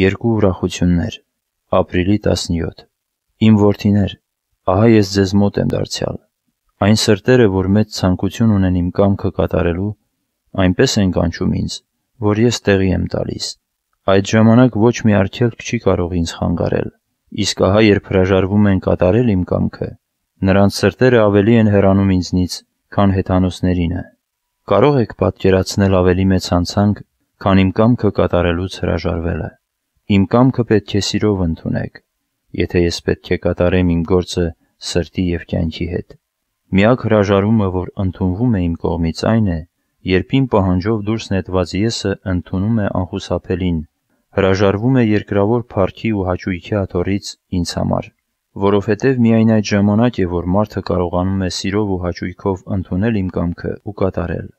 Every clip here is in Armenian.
Երկու ուրախություններ։ Ապրիլի 17։ Իմ որդիներ, ահա ես ձեզ մոտ եմ դարձյալ։ Այն սրտերը, որ մեծ ցանկություն ունեն իմ կամքը կատարելու, այնպես են կանչում ինձ, որ ես տեղի եմ տալիս։ Այդ ժամանակ ոչ մի արգելք չի կարող ինձ խանգարել, իսկ ահա երբ հրաժարվում են կատարել իմ կամքը, նրանց սրտերը ավելի են հեռանում ինձնից, քան հեթանոսներինը։ Կարո՞ղ եք պատկերացնել ավելի մեծ հանցանք, քան իմ կամքը կատարելուց հրաժարվելը։ Իմ կամքը պետք է սիրով ընդունեք, եթե ես պետք է կատարեմ իմ գործը սրտի և կյանքի հետ։ Միակ հրաժարումը, որ ընդունվում է իմ կողմից, այն է, երբ իմ պահանջով դուրս նետված եսը ընդունում է անխուսափելին, հրաժարվում է երկրավոր փառքի ու հաճույքի աթոռից ինձ համար, որովհետև միայն այդ ժամանակ է, որ մարդը կարողանում է սիրով ու հաճույքով ընդունել իմ կամքը ու կատարել։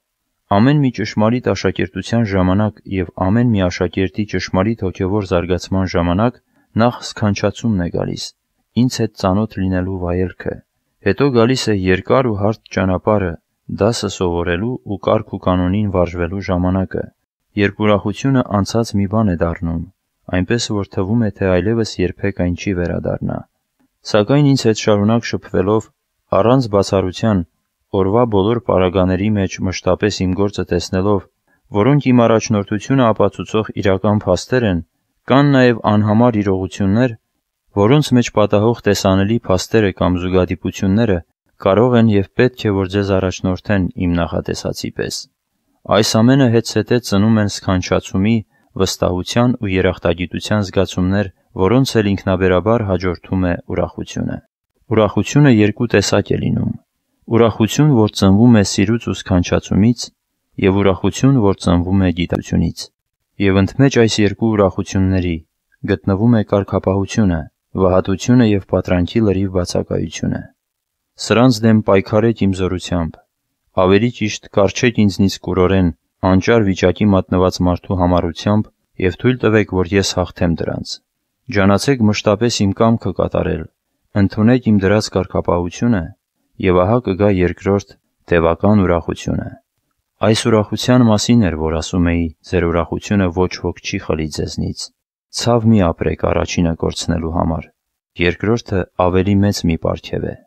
Ամեն մի ճշմարիտ աշակերտության ժամանակ և ամեն մի աշակերտի ճշմարիտ հոգևոր զարգացման ժամանակ նախ սքանչացումն է գալիս, ինձ հետ ծանոթ լինելու վայելքը, հետո գալիս է երկար ու հարթ ճանապարհը, դասը սովորելու ու կարգ ու կանոնին վարժվելու ժամանակը, երբ ուրախությունը անցած մի բան է դառնում, այնպես որ թվում է, թե այլևս երբեք այն չի վերադառնա։ Սակայն ինձ հետ շարունակ շփվելով, առանց բացառության օրվա բոլոր պարագաների մեջ մշտապես իմ գործը տեսնելով, որոնք իմ առաջնորդությունը ապացուցող իրական փաստեր են, կան նաև անհամար իրողություններ, որոնց մեջ պատահող տեսանելի փաստերը կամ զուգադիպությունները կարող են եւ պետք է որ ձեզ առաջնորդեն իմ նախատեսացի պես։ Այս ամենը հետսհետե ծնում են սքանչացումի, վստահության ու երախտագիտության զգացումներ, որոնց էլ ինքնաբերաբար հաջորդում է ուրախությունը։ Ուրախությունը երկու տեսակ է լինում՝ Ուրախություն, որ ծնվում է սիրուց ու սքանչացումից, եւ ուրախություն, որ ծնվում է գիտությունից։ Եվ ընդմեջ այս երկու ուրախությունների գտնվում է կարգապահությունը, վհատությունը եւ պատրանքի լրիվ բացակայությունը։ Սրանց դեմ պայքարեք իմ զորությամբ։ Ավելի ճիշտ կարչեք ինձնից կուրորեն անճար վիճակի մատնված մարդու համառությամբ եւ թույլ տվեք, որ ես հաղթեմ դրանց։ Ջանացեք մշտապես իմ կամքը կատարել, ընդունեք իմ դրած կարգապահությունը և ահա կգա երկրորդ տևական ուրախությունը։ Այս ուրախության մասին էր, որ ասում էի. «Ձեր ուրախությունը ոչ ոք չի խլի ձեզնից»։ Ցավ մի ապրեք առաջինը կորցնելու համար։ Երկրորդը ավելի մեծ մի պարգև է։